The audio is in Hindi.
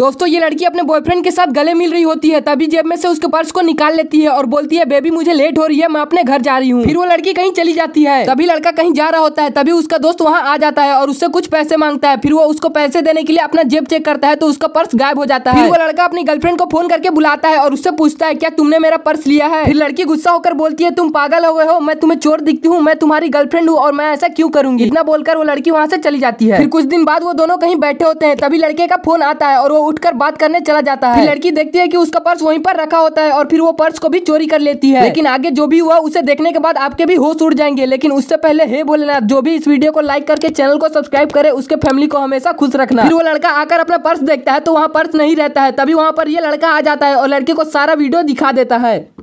दोस्तों ये लड़की अपने बॉयफ्रेंड के साथ गले मिल रही होती है तभी जेब में से उसके पर्स को निकाल लेती है और बोलती है बेबी मुझे लेट हो रही है मैं अपने घर जा रही हूँ फिर वो लड़की कहीं चली जाती है तभी लड़का कहीं जा रहा होता है तभी उसका दोस्त वहाँ आ जाता है और उससे कुछ पैसे मांगता है फिर वो उसको पैसे देने के लिए अपना जेब चेक करता है तो उसका पर्स गायब हो जाता है वो लड़का अपनी गर्लफ्रेंड को फोन करके बुलाता है और उससे पूछता है क्या तुमने मेरा पर्स लिया है फिर लड़की गुस्सा होकर बोलती है तुम पागल हो गए हो मैं तुम्हें चोर दिखती हूँ मैं तुम्हारी गर्लफ्रेंड हूँ और मैं ऐसा क्यों करूंगी इतना बोलकर वो लड़की वहाँ से चली जाती है फिर कुछ दिन बाद वो दोनों कहीं बैठे होते हैं तभी लड़के का फोन आता है और वो उठकर बात करने चला जाता है लड़की देखती है की उसका पर्स वहीं पर रखा होता है और फिर वो पर्स को भी चोरी कर लेती है लेकिन आगे जो भी हुआ उसे देखने के बाद आपके भी होश उड़ जाएंगे लेकिन उससे पहले हे बोलेना जो भी इस वीडियो को लाइक करके चैनल को सब्सक्राइब करे उसके फैमिली को हमेशा खुश रखना फिर वो लड़का आकर अपना पर्स देखता है तो वहाँ पर्स नहीं रहता है तभी वहाँ पर ये लड़का आ जाता है और लड़के को सारा वीडियो दिखा देता है